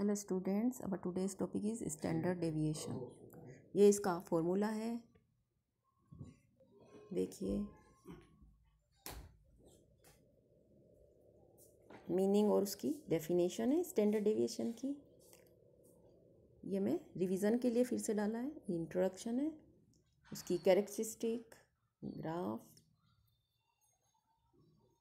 hello students अब today's topic is standard deviation ये इसका फॉर्मूला है देखिए मीनिंग और उसकी डेफिनेशन है स्टैंडर्ड डेविएशन की ये मैं रिवीजन के लिए फिर से डाला है इंट्रोडक्शन है उसकी characteristic graph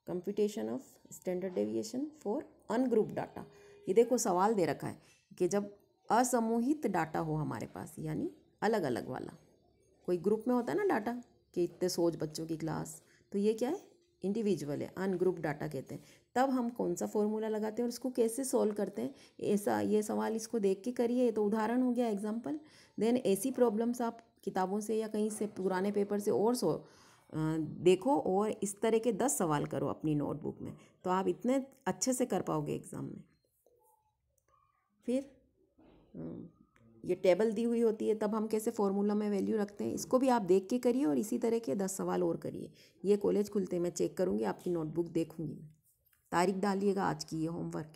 computation of standard deviation for ungroup data ये देखो सवाल दे रखा है कि जब असमूहित डाटा हो हमारे पास यानी अलग अलग वाला कोई ग्रुप में होता है ना डाटा कि इतने सोच बच्चों की क्लास तो ये क्या है इंडिविजुअल है अनग्रुप डाटा कहते हैं तब हम कौन सा फॉर्मूला लगाते हैं और इसको कैसे सॉल्व करते हैं ऐसा ये सवाल इसको देख के करिए ये तो उदाहरण हो गया एग्जाम्पल देन ऐसी प्रॉब्लम्स आप किताबों से या कहीं से पुराने पेपर से और सो देखो और इस तरह के दस सवाल करो अपनी नोटबुक में तो आप इतने अच्छे से कर पाओगे एग्ज़ाम में फिर ये टेबल दी हुई होती है तब हम कैसे फॉर्मूला में वैल्यू रखते हैं इसको भी आप देख के करिए और इसी तरह के दस सवाल और करिए ये कॉलेज खुलते मैं चेक करूँगी आपकी नोटबुक देखूँगी मैं तारीख डालिएगा आज की ये होमवर्क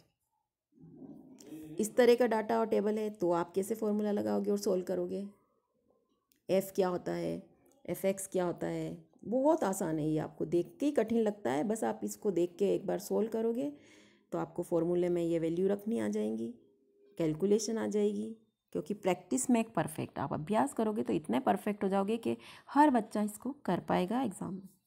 इस तरह का डाटा और टेबल है तो आप कैसे फॉर्मूला लगाओगे और सोल्व करोगे एफ़ क्या होता है एफ एक्स क्या होता है बहुत आसान है ये आपको देख के ही कठिन लगता है बस आप इसको देख के एक बार सोल्व करोगे तो आपको फॉर्मूले में ये वैल्यू रखनी आ जाएंगी कैलकुलेशन आ जाएगी क्योंकि प्रैक्टिस मेक परफेक्ट आप अभ्यास करोगे तो इतने परफेक्ट हो जाओगे कि हर बच्चा इसको कर पाएगा एग्ज़ाम में